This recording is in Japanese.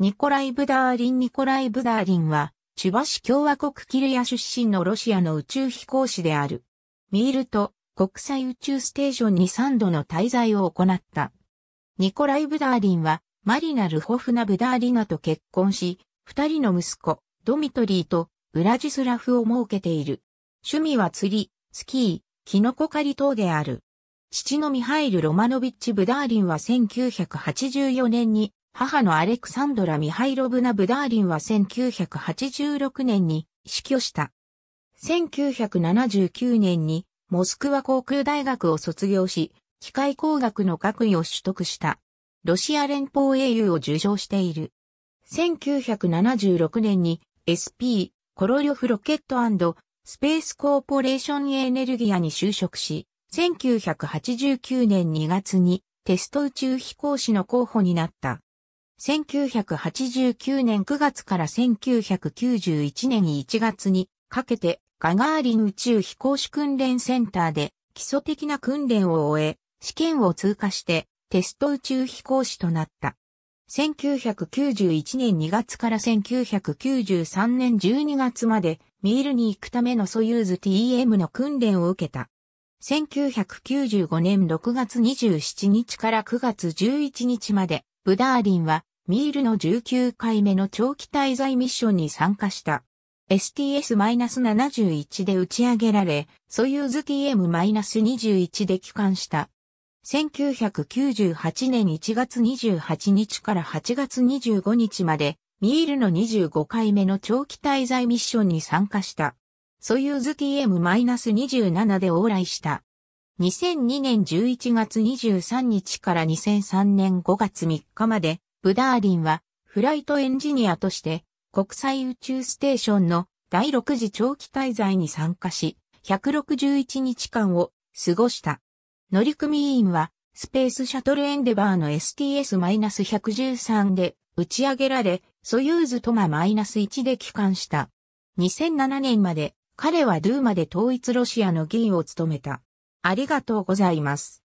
ニコライ・ブダーリン・ニコライ・ブダーリンは、千葉市共和国キルヤ出身のロシアの宇宙飛行士である。ミールと国際宇宙ステーションに3度の滞在を行った。ニコライ・ブダーリンは、マリナ・ルホフナ・ブダーリナと結婚し、二人の息子、ドミトリーと、ウラジスラフを設けている。趣味は釣り、スキー、キノコ狩り等である。父のミハイル・ロマノビッチ・ブダーリンは1984年に母のアレクサンドラ・ミハイロブナ・ブダーリンは1986年に死去した。1979年にモスクワ航空大学を卒業し、機械工学の学位を取得した。ロシア連邦英雄を受賞している。1976年に SP コロリョフロケットスペースコーポレーションエネルギアに就職し、1989年2月にテスト宇宙飛行士の候補になった。1989年9月から1991年1月にかけてガガーリン宇宙飛行士訓練センターで基礎的な訓練を終え、試験を通過してテスト宇宙飛行士となった。1991年2月から1993年12月までミールに行くためのソユーズ TM の訓練を受けた。1995年6月27日から9月11日までブダーリンはミールの19回目の長期滞在ミッションに参加した。STS-71 で打ち上げられ、ソユーズ TM-21 で帰還した。1998年1月28日から8月25日まで、ミールの25回目の長期滞在ミッションに参加した。ソユーズ TM-27 で往来した。2002年11月23日から2003年5月3日まで、ブダーリンは、フライトエンジニアとして、国際宇宙ステーションの第6次長期滞在に参加し、161日間を過ごした。乗組員は、スペースシャトルエンデバーの STS-113 で打ち上げられ、ソユーズトマ -1 で帰還した。2007年まで、彼はドゥーマで統一ロシアの議員を務めた。ありがとうございます。